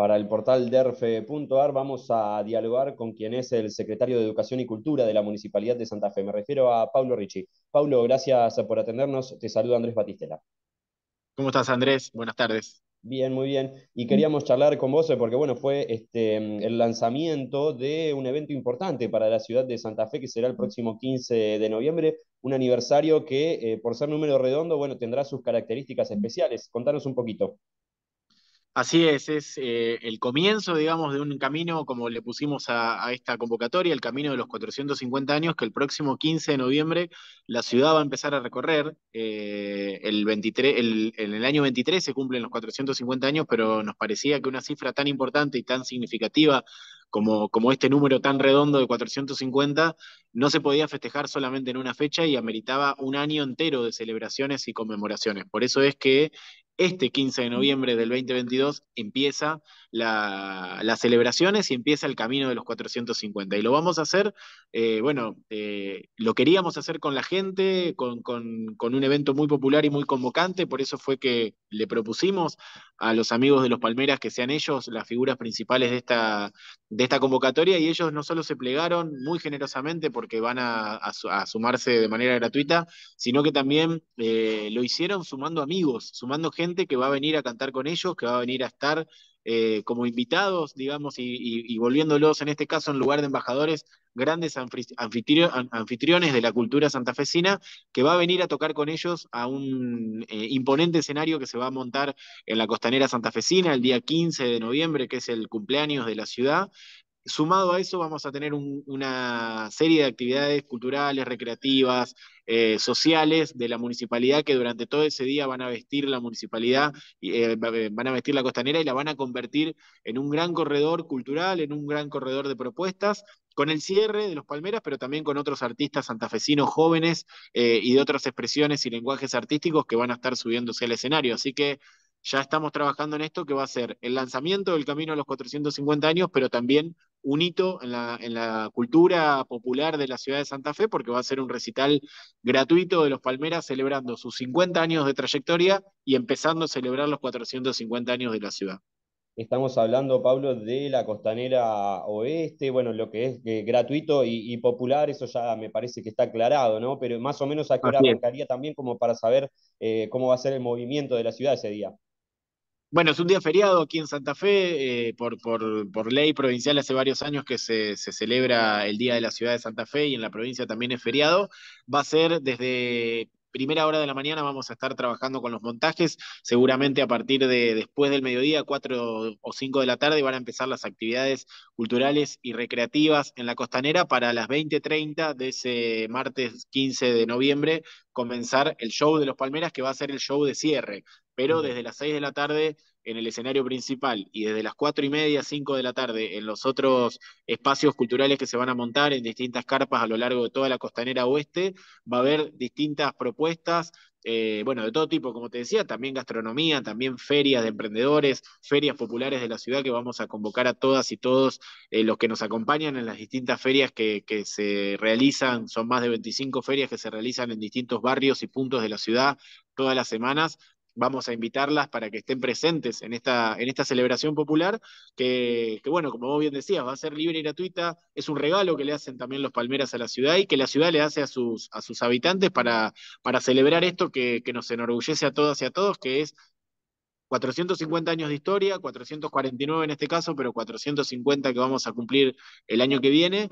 Para el portal derfe.ar vamos a dialogar con quien es el secretario de Educación y Cultura de la Municipalidad de Santa Fe. Me refiero a Pablo Ricci. Paulo, gracias por atendernos. Te saluda Andrés Batistela. ¿Cómo estás, Andrés? Buenas tardes. Bien, muy bien. Y queríamos charlar con vos eh, porque, bueno, fue este, el lanzamiento de un evento importante para la ciudad de Santa Fe que será el próximo 15 de noviembre, un aniversario que, eh, por ser número redondo, bueno, tendrá sus características especiales. Contanos un poquito. Así es, es eh, el comienzo, digamos, de un camino, como le pusimos a, esta convocatoria, el camino de los 450 años, que el próximo 15 de noviembre la ciudad va a empezar a recorrer. Eh, el 23, en el año 23 se cumplen los 450 años, pero nos parecía que una cifra tan importante y tan significativa como, como este número tan redondo de 450 no se podía festejar solamente en una fecha y ameritaba un año entero de celebraciones y conmemoraciones. Por eso es que este 15 de noviembre del 2022 empieza las celebraciones y empieza el camino de los 450. Y lo vamos a hacer, eh, bueno, eh, lo queríamos hacer con la gente, con, un evento muy popular y muy convocante, por eso fue que le propusimos a los amigos de los Palmeras que sean ellos las figuras principales de esta, de esta convocatoria y ellos no solo se plegaron muy generosamente porque van a, sumarse de manera gratuita, sino que también eh, lo hicieron sumando amigos, sumando gente que va a venir a cantar con ellos, que va a venir a estar eh, como invitados, digamos, y, volviéndolos en este caso en lugar de embajadores, grandes anfitriones de la cultura santafesina, que va a venir a tocar con ellos a un eh, imponente escenario que se va a montar en la costanera santafesina el día 15 de noviembre, que es el cumpleaños de la ciudad, Sumado a eso vamos a tener una serie de actividades culturales, recreativas, eh, sociales de la municipalidad que durante todo ese día van a vestir la municipalidad, y eh, eh, van a vestir la costanera y la van a convertir en un gran corredor cultural, en un gran corredor de propuestas, con el cierre de los Palmeras, pero también con otros artistas santafesinos jóvenes y de otras expresiones y lenguajes artísticos que van a estar subiéndose al escenario. Así que ya estamos trabajando en esto que va a ser el lanzamiento del Camino a los 450 años, pero también un hito en la, cultura popular de la ciudad de Santa Fe, porque va a ser un recital gratuito de los Palmeras celebrando sus 50 años de trayectoria y empezando a celebrar los 450 años de la ciudad. Estamos hablando, Pablo, de la costanera oeste, bueno, lo que es eh, gratuito y, popular, eso ya me parece que está aclarado, ¿no? Pero más o menos a qué hora también como para saber eh, cómo va a ser el movimiento de la ciudad ese día. Bueno, es un día feriado aquí en Santa Fe, eh, por, ley provincial hace varios años que se, se, celebra el Día de la Ciudad de Santa Fe y en la provincia también es feriado. Va a ser desde primera hora de la mañana, vamos a estar trabajando con los montajes, seguramente a partir de después del mediodía, 4 o 5 de la tarde, van a empezar las actividades culturales y recreativas en la costanera para las 20.30 de ese martes 15 de noviembre comenzar el show de los Palmeras, que va a ser el show de cierre pero desde las 6 de la tarde en el escenario principal y desde las 4 y media, 5 de la tarde en los otros espacios culturales que se van a montar en distintas carpas a lo largo de toda la costanera oeste, va a haber distintas propuestas, eh, bueno, de todo tipo, como te decía, también gastronomía, también ferias de emprendedores, ferias populares de la ciudad que vamos a convocar a todas y todos eh, los que nos acompañan en las distintas ferias que, que se realizan, son más de 25 ferias que se realizan en distintos barrios y puntos de la ciudad todas las semanas vamos a invitarlas para que estén presentes en esta, en esta celebración popular, que, bueno, como vos bien decías, va a ser libre y gratuita, es un regalo que le hacen también los palmeras a la ciudad y que la ciudad le hace a sus, a sus habitantes para, para celebrar esto que, que nos enorgullece a todas y a todos, que es 450 años de historia, 449 en este caso, pero 450 que vamos a cumplir el año que viene,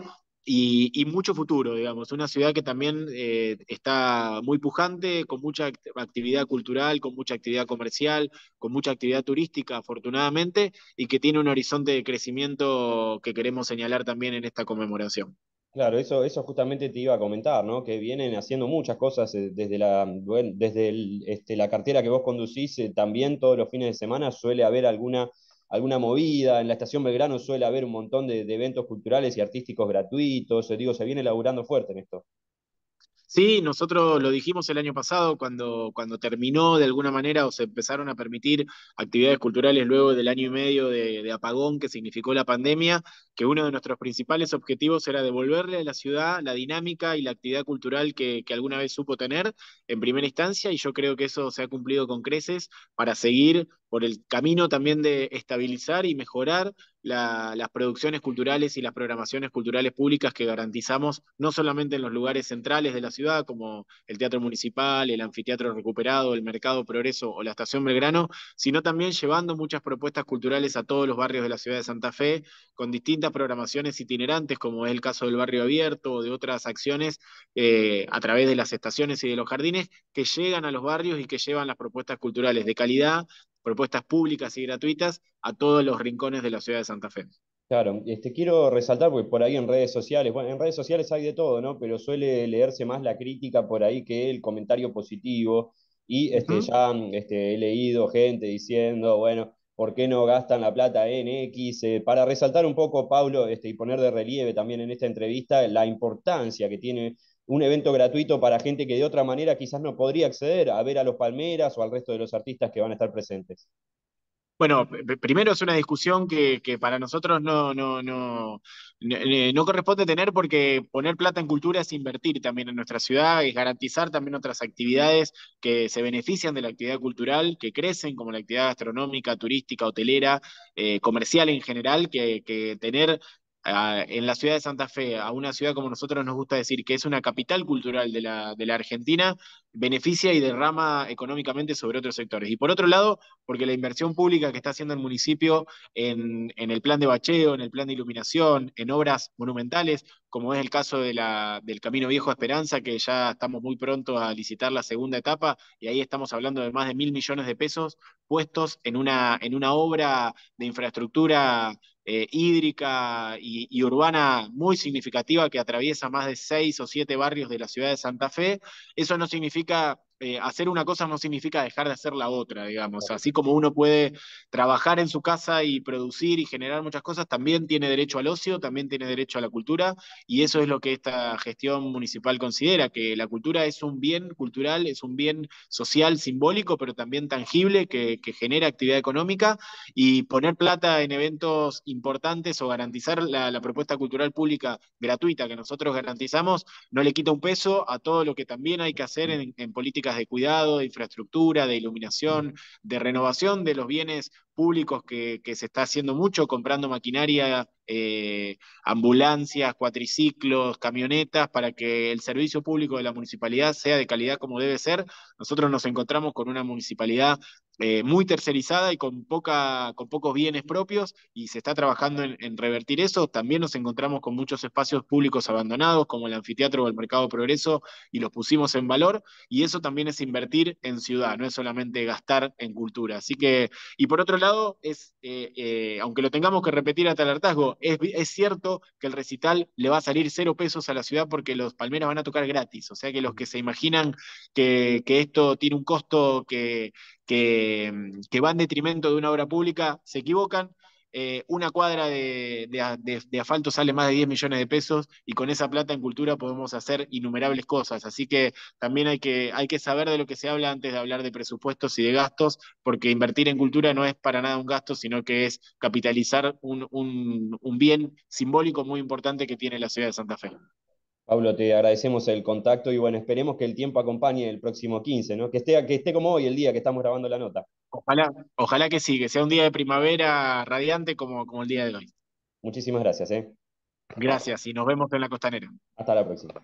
y, mucho futuro, digamos. Una ciudad que también eh, está muy pujante, con mucha actividad cultural, con mucha actividad comercial, con mucha actividad turística, afortunadamente, y que tiene un horizonte de crecimiento que queremos señalar también en esta conmemoración. Claro, eso, eso justamente te iba a comentar, ¿no? Que vienen haciendo muchas cosas eh, desde la, desde este, la cartera que vos conducís, eh, también todos los fines de semana suele haber alguna alguna movida. En la estación Belgrano suele haber un montón de, eventos culturales y artísticos gratuitos. Eh, digo, se viene laburando fuerte en esto. Sí, nosotros lo dijimos el año pasado cuando, cuando terminó de alguna manera o se empezaron a permitir actividades culturales luego del año y medio de apagón que significó la pandemia que uno de nuestros principales objetivos era devolverle a la ciudad la dinámica y la actividad cultural que, alguna vez supo tener en primera instancia, y yo creo que eso se ha cumplido con creces para seguir por el camino también de estabilizar y mejorar las producciones culturales y las programaciones culturales públicas que garantizamos no solamente en los lugares centrales de la ciudad, como el Teatro Municipal, el Anfiteatro Recuperado, el Mercado Progreso o la Estación Belgrano, sino también llevando muchas propuestas culturales a todos los barrios de la ciudad de Santa Fe, con distintas programaciones itinerantes, como es el caso del barrio abierto o de otras acciones eh, a través de las estaciones y de los jardines, que llegan a los barrios y que llevan las propuestas culturales de calidad, propuestas públicas y gratuitas a todos los rincones de la ciudad de Santa Fe. Claro, este, quiero resaltar, porque por ahí en redes sociales, bueno, en redes sociales hay de todo, ¿no? Pero suele leerse más la crítica por ahí que el comentario positivo. Y este, ya este, he leído gente diciendo, bueno, por qué no gastan la plata en X, eh, para resaltar un poco, Pablo, este, y poner de relieve también en esta entrevista la importancia que tiene un evento gratuito para gente que de otra manera quizás no podría acceder a ver a los Palmeras o al resto de los artistas que van a estar presentes. Bueno, primero es una discusión que, para nosotros no, no, eh, no, corresponde tener porque poner plata en cultura es invertir también en nuestra ciudad, es garantizar también otras actividades que se benefician de la actividad cultural, que crecen, como la actividad gastronómica, turística, hotelera, eh, comercial en general, que, que tener en la ciudad de Santa Fe, a una ciudad como nosotros nos gusta decir, que es una capital cultural de la, Argentina, beneficia y derrama económicamente sobre otros sectores. Y por otro lado, porque la inversión pública que está haciendo el municipio en, el plan de bacheo, en el plan de iluminación, en obras monumentales, como es el caso de la, del Camino Viejo a Esperanza, que ya estamos muy pronto a licitar la segunda etapa, y ahí estamos hablando de más de mil millones de pesos puestos en una, en una obra de infraestructura eh, hídrica y, urbana muy significativa que atraviesa más de seis o siete barrios de la ciudad de Santa Fe. Eso no significa eh, hacer una cosa no significa dejar de hacer la otra, digamos. Así como uno puede trabajar en su casa y producir y generar muchas cosas, también tiene derecho al ocio, también tiene derecho a la cultura, y eso es lo que esta gestión municipal considera, que la cultura es un bien cultural, es un bien social, simbólico, pero también tangible, que, genera actividad económica, y poner plata en eventos importantes o garantizar la, propuesta cultural pública gratuita que nosotros garantizamos, no le quita un peso a todo lo que también hay que hacer en, en política de cuidado, de infraestructura, de iluminación, de renovación de los bienes públicos que se está haciendo mucho, comprando maquinaria eh, ambulancias, cuatriciclos, camionetas, para que el servicio público de la municipalidad sea de calidad como debe ser. Nosotros nos encontramos con una municipalidad eh, muy tercerizada y con, poca, con pocos bienes propios y se está trabajando en, revertir eso. También nos encontramos con muchos espacios públicos abandonados como el anfiteatro o el mercado progreso y los pusimos en valor y eso también es invertir en ciudad, no es solamente gastar en cultura. Así que, y por otro lado, es, eh, aunque lo tengamos que repetir hasta el hartazgo, es, cierto que el recital le va a salir cero pesos a la ciudad porque los palmeras van a tocar gratis. O sea que los que se imaginan que, esto tiene un costo que, que va en detrimento de una obra pública, se equivocan. Eh, una cuadra de, asfalto sale más de 10 millones de pesos y con esa plata en cultura podemos hacer innumerables cosas. Así que también hay que, saber de lo que se habla antes de hablar de presupuestos y de gastos, porque invertir en cultura no es para nada un gasto, sino que es capitalizar un bien simbólico muy importante que tiene la ciudad de Santa Fe. Pablo, te agradecemos el contacto y bueno, esperemos que el tiempo acompañe el próximo 15, ¿no? Que esté, que esté como hoy el día que estamos grabando la nota. Ojalá, ojalá que sí, que sea un día de primavera radiante como, como el día de hoy. Muchísimas gracias, ¿eh? Gracias y nos vemos en la costanera. Hasta la próxima.